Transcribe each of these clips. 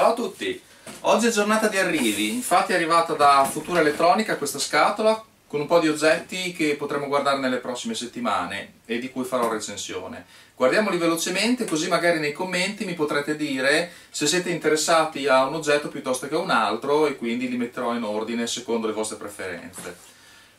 Ciao a tutti! Oggi è giornata di arrivi, infatti è arrivata da Futura Elettronica questa scatola con un po' di oggetti che potremo guardare nelle prossime settimane e di cui farò recensione. Guardiamoli velocemente così magari nei commenti mi potrete dire se siete interessati a un oggetto piuttosto che a un altro e quindi li metterò in ordine secondo le vostre preferenze.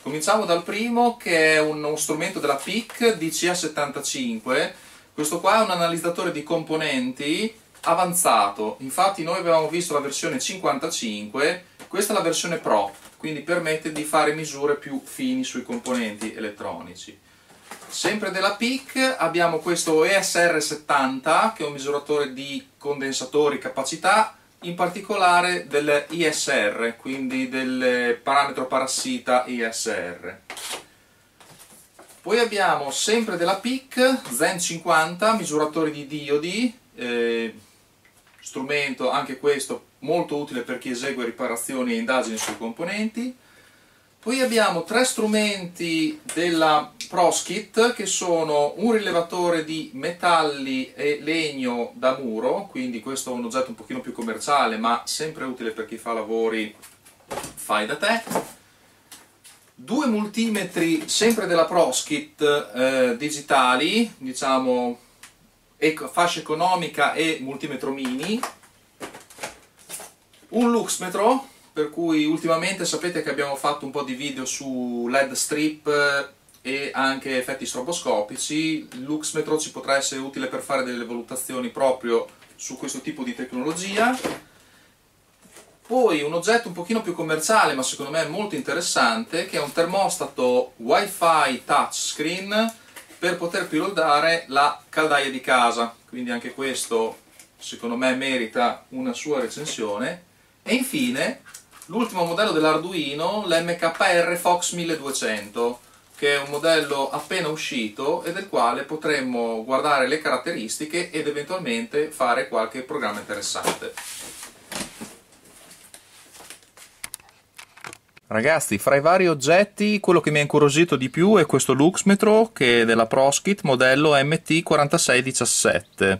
Cominciamo dal primo che è uno strumento della PIC DCA75 questo qua è un analizzatore di componenti avanzato. Infatti noi avevamo visto la versione 55, questa è la versione Pro, quindi permette di fare misure più fini sui componenti elettronici. Sempre della PIC abbiamo questo ESR70 che è un misuratore di condensatori capacità, in particolare del ISR, quindi del parametro parassita ISR. Poi abbiamo sempre della PIC Zen 50, misuratori di diodi, eh, strumento anche questo molto utile per chi esegue riparazioni e indagini sui componenti. Poi abbiamo tre strumenti della ProSkit che sono un rilevatore di metalli e legno da muro, quindi questo è un oggetto un pochino più commerciale ma sempre utile per chi fa lavori fai da te. Due multimetri sempre della ProSkit eh, digitali, diciamo Ecco, fascia economica e multimetro mini, un luxmetro, per cui ultimamente sapete che abbiamo fatto un po' di video su LED strip e anche effetti stroboscopici, il luxmetro ci potrà essere utile per fare delle valutazioni proprio su questo tipo di tecnologia. Poi un oggetto un pochino più commerciale, ma secondo me molto interessante, che è un termostato WiFi touchscreen per poter piloldare la caldaia di casa quindi anche questo secondo me merita una sua recensione e infine l'ultimo modello dell'Arduino l'MKR Fox 1200 che è un modello appena uscito e del quale potremmo guardare le caratteristiche ed eventualmente fare qualche programma interessante. Ragazzi, fra i vari oggetti, quello che mi ha incuriosito di più è questo Luxmetro che è della Proskit modello MT4617.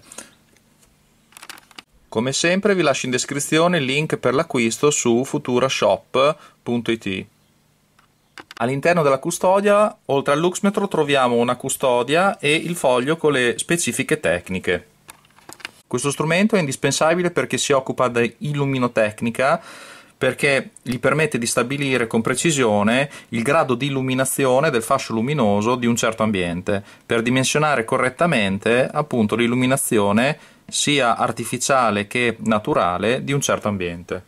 Come sempre vi lascio in descrizione il link per l'acquisto su futurashop.it. All'interno della custodia, oltre al Luxmetro, troviamo una custodia e il foglio con le specifiche tecniche. Questo strumento è indispensabile per chi si occupa di illuminotecnica perché gli permette di stabilire con precisione il grado di illuminazione del fascio luminoso di un certo ambiente per dimensionare correttamente appunto l'illuminazione sia artificiale che naturale di un certo ambiente.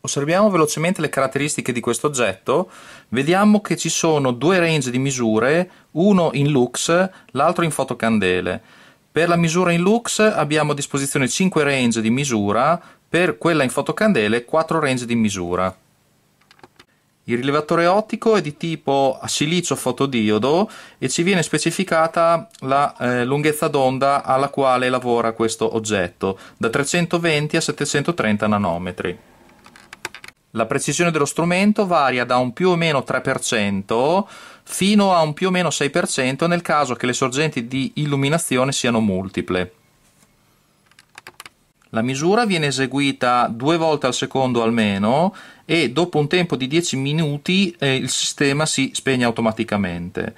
Osserviamo velocemente le caratteristiche di questo oggetto, vediamo che ci sono due range di misure, uno in lux, l'altro in fotocandele. Per la misura in lux abbiamo a disposizione 5 range di misura, per quella in fotocandele 4 range di misura. Il rilevatore ottico è di tipo silicio fotodiodo e ci viene specificata la eh, lunghezza d'onda alla quale lavora questo oggetto, da 320 a 730 nanometri. La precisione dello strumento varia da un più o meno 3% fino a un più o meno 6% nel caso che le sorgenti di illuminazione siano multiple. La misura viene eseguita due volte al secondo almeno e dopo un tempo di 10 minuti eh, il sistema si spegne automaticamente.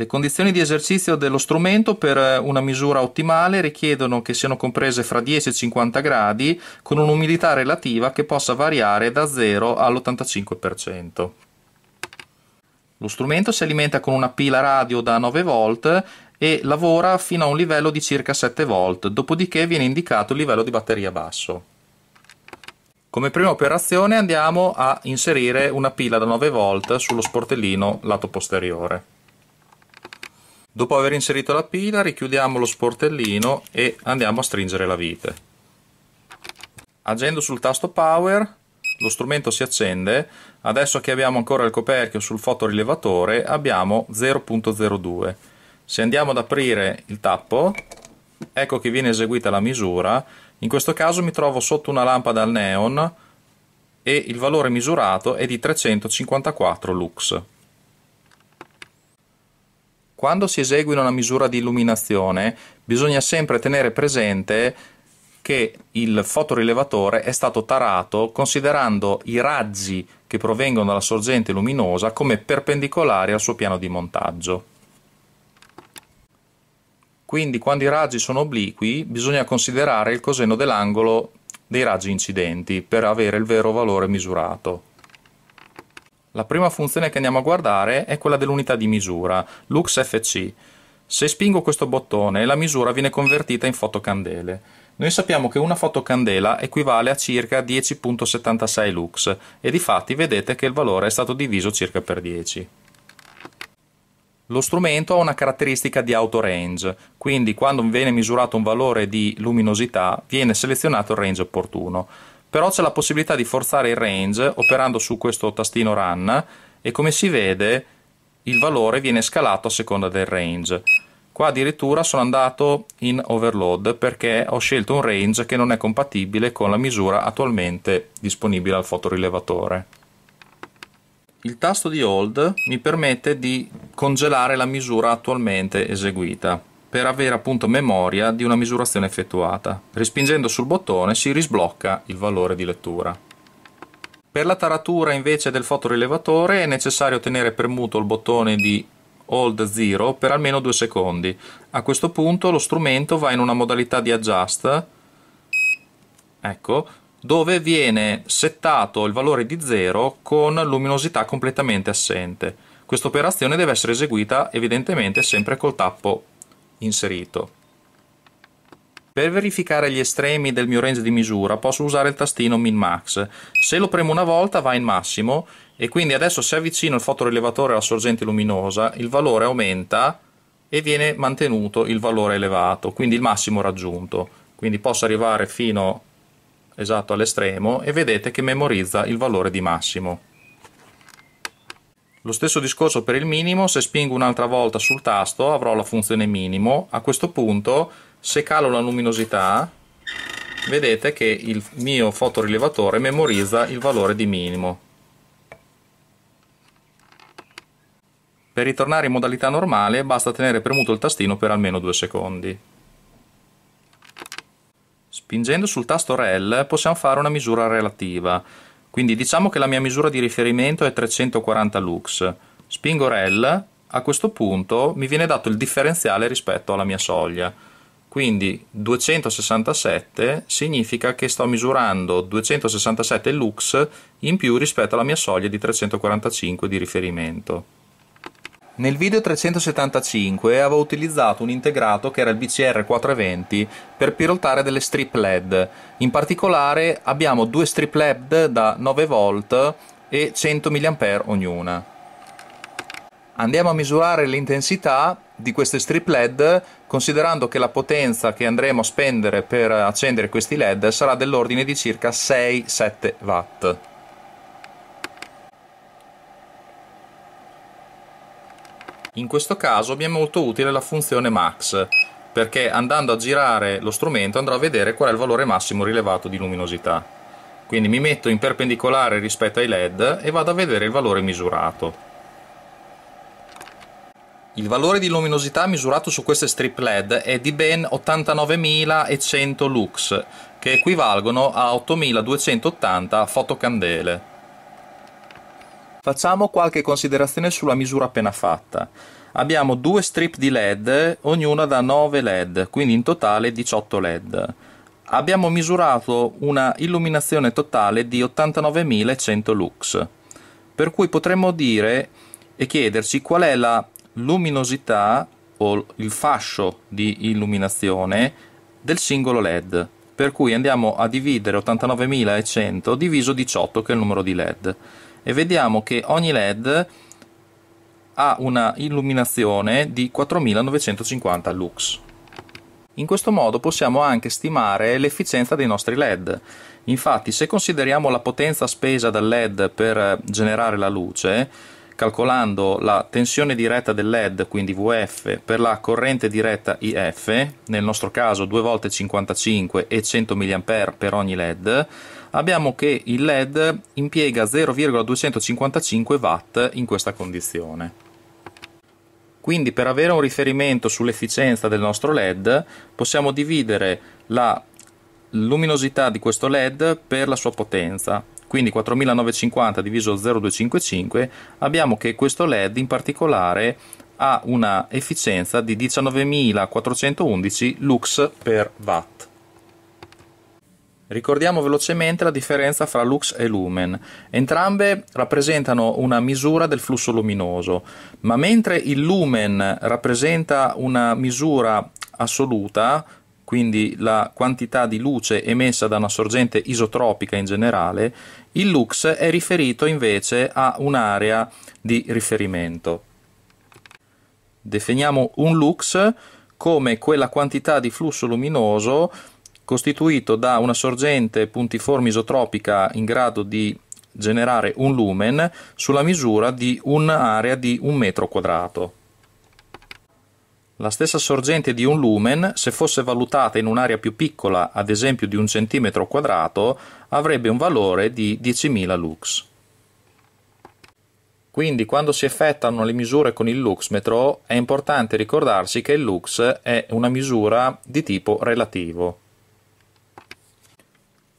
Le condizioni di esercizio dello strumento per eh, una misura ottimale richiedono che siano comprese fra 10 e 50 gradi con un'umidità relativa che possa variare da 0 all'85%. Lo strumento si alimenta con una pila radio da 9 volt e lavora fino a un livello di circa 7 volt, dopodiché viene indicato il livello di batteria basso. Come prima operazione andiamo a inserire una pila da 9 volt sullo sportellino lato posteriore. Dopo aver inserito la pila richiudiamo lo sportellino e andiamo a stringere la vite. Agendo sul tasto power lo strumento si accende, adesso che abbiamo ancora il coperchio sul fotorilevatore abbiamo 0.02. Se andiamo ad aprire il tappo, ecco che viene eseguita la misura, in questo caso mi trovo sotto una lampada al neon e il valore misurato è di 354 lux quando si esegue una misura di illuminazione bisogna sempre tenere presente che il fotorilevatore è stato tarato considerando i razzi che provengono dalla sorgente luminosa come perpendicolari al suo piano di montaggio. Quindi quando i raggi sono obliqui bisogna considerare il coseno dell'angolo dei raggi incidenti per avere il vero valore misurato. La prima funzione che andiamo a guardare è quella dell'unità di misura, LuxFC. Se spingo questo bottone la misura viene convertita in fotocandele. Noi sappiamo che una fotocandela equivale a circa 10.76 lux e di fatti vedete che il valore è stato diviso circa per 10. Lo strumento ha una caratteristica di auto range, quindi quando viene misurato un valore di luminosità viene selezionato il range opportuno però c'è la possibilità di forzare il range operando su questo tastino run e come si vede il valore viene scalato a seconda del range qua addirittura sono andato in overload perché ho scelto un range che non è compatibile con la misura attualmente disponibile al fotorilevatore il tasto di hold mi permette di congelare la misura attualmente eseguita per avere appunto memoria di una misurazione effettuata. Respingendo sul bottone si risblocca il valore di lettura. Per la taratura invece del fotorilevatore è necessario tenere premuto il bottone di Hold 0 per almeno 2 secondi. A questo punto lo strumento va in una modalità di adjust, ecco, dove viene settato il valore di 0 con luminosità completamente assente. Questa operazione deve essere eseguita evidentemente sempre col tappo inserito. Per verificare gli estremi del mio range di misura posso usare il tastino min max. Se lo premo una volta va in massimo e quindi adesso se avvicino il fotorilevatore alla sorgente luminosa il valore aumenta e viene mantenuto il valore elevato, quindi il massimo raggiunto. Quindi posso arrivare fino esatto all'estremo e vedete che memorizza il valore di massimo. Lo stesso discorso per il minimo, se spingo un'altra volta sul tasto avrò la funzione minimo, a questo punto se calo la luminosità vedete che il mio fotorilevatore memorizza il valore di minimo. Per ritornare in modalità normale basta tenere premuto il tastino per almeno due secondi. Spingendo sul tasto REL possiamo fare una misura relativa. Quindi diciamo che la mia misura di riferimento è 340 lux. Spingo REL, a questo punto mi viene dato il differenziale rispetto alla mia soglia. Quindi 267 significa che sto misurando 267 lux in più rispetto alla mia soglia di 345 di riferimento. Nel video 375 avevo utilizzato un integrato che era il BCR 420 per pilotare delle strip LED. In particolare abbiamo due strip LED da 9V e 100 mAh ognuna. Andiamo a misurare l'intensità di queste strip LED considerando che la potenza che andremo a spendere per accendere questi LED sarà dell'ordine di circa 6-7 watt. In questo caso mi è molto utile la funzione max, perché andando a girare lo strumento andrò a vedere qual è il valore massimo rilevato di luminosità. Quindi mi metto in perpendicolare rispetto ai led e vado a vedere il valore misurato. Il valore di luminosità misurato su queste strip LED è di ben 89.100 lux, che equivalgono a 8.280 fotocandele. Facciamo qualche considerazione sulla misura appena fatta. Abbiamo due strip di LED, ognuna da 9 LED, quindi in totale 18 LED. Abbiamo misurato una illuminazione totale di 89.100 lux, per cui potremmo dire e chiederci qual è la luminosità o il fascio di illuminazione del singolo LED. Per cui andiamo a dividere 89.100 diviso 18 che è il numero di LED e vediamo che ogni LED ha una illuminazione di 4950 lux. In questo modo possiamo anche stimare l'efficienza dei nostri LED. Infatti, se consideriamo la potenza spesa dal LED per generare la luce, calcolando la tensione diretta del LED, quindi VF, per la corrente diretta IF, nel nostro caso 2 volte 55 e 100 mA per ogni LED, abbiamo che il LED impiega 0,255 watt in questa condizione. Quindi per avere un riferimento sull'efficienza del nostro LED possiamo dividere la luminosità di questo LED per la sua potenza quindi 4950 diviso 0,255 abbiamo che questo LED in particolare ha una efficienza di 19.411 lux per watt. Ricordiamo velocemente la differenza fra lux e lumen. Entrambe rappresentano una misura del flusso luminoso, ma mentre il lumen rappresenta una misura assoluta, quindi la quantità di luce emessa da una sorgente isotropica in generale, il lux è riferito invece a un'area di riferimento. Definiamo un lux come quella quantità di flusso luminoso costituito da una sorgente puntiforme isotropica in grado di generare un lumen sulla misura di un'area di un metro quadrato. La stessa sorgente di un lumen, se fosse valutata in un'area più piccola, ad esempio di un centimetro quadrato, avrebbe un valore di 10.000 lux. Quindi quando si effettuano le misure con il luxmetro è importante ricordarsi che il lux è una misura di tipo relativo.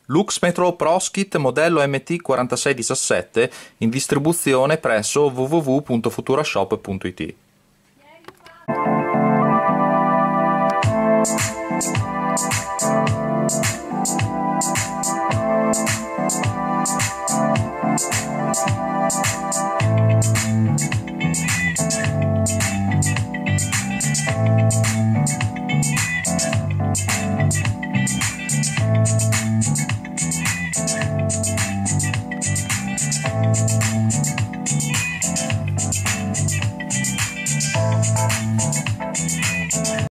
Luxmetro Proskit modello MT4617 in distribuzione presso www.futurashop.it Thank you.